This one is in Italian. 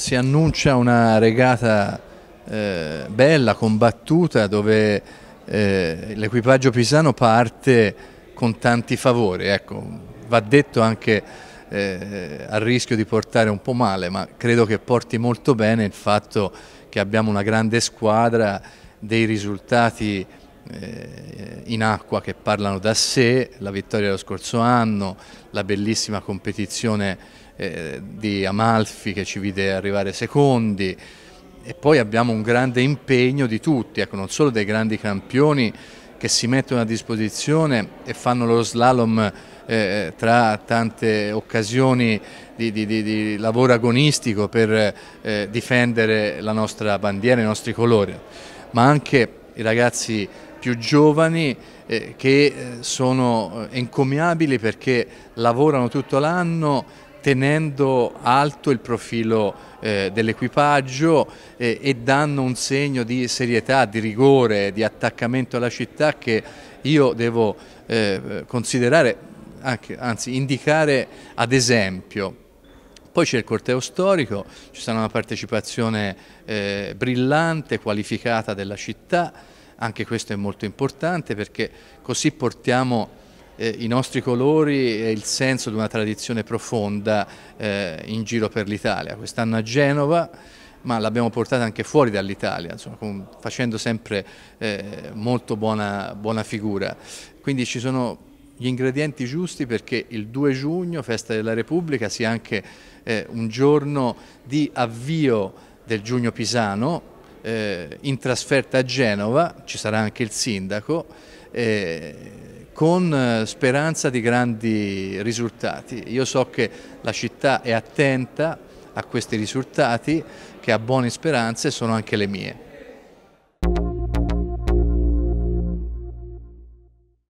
si annuncia una regata eh, bella, combattuta, dove eh, l'equipaggio pisano parte con tanti favori. Ecco, va detto anche eh, a rischio di portare un po' male, ma credo che porti molto bene il fatto che abbiamo una grande squadra, dei risultati eh, in acqua che parlano da sé, la vittoria dello scorso anno, la bellissima competizione eh, di Amalfi che ci vide arrivare secondi e poi abbiamo un grande impegno di tutti, ecco, non solo dei grandi campioni che si mettono a disposizione e fanno lo slalom eh, tra tante occasioni di, di, di, di lavoro agonistico per eh, difendere la nostra bandiera, i nostri colori, ma anche i ragazzi più giovani eh, che eh, sono eh, encomiabili perché lavorano tutto l'anno tenendo alto il profilo eh, dell'equipaggio eh, e danno un segno di serietà, di rigore, di attaccamento alla città che io devo eh, considerare, anche, anzi indicare ad esempio. Poi c'è il corteo storico, ci sarà una partecipazione eh, brillante, qualificata della città, anche questo è molto importante perché così portiamo eh, i nostri colori e il senso di una tradizione profonda eh, in giro per l'Italia. Quest'anno a Genova ma l'abbiamo portata anche fuori dall'Italia, facendo sempre eh, molto buona, buona figura. Quindi ci sono gli ingredienti giusti perché il 2 giugno, festa della Repubblica, sia anche eh, un giorno di avvio del giugno pisano, eh, in trasferta a Genova, ci sarà anche il sindaco, eh, con eh, speranza di grandi risultati. Io so che la città è attenta a questi risultati, che ha buone speranze sono anche le mie.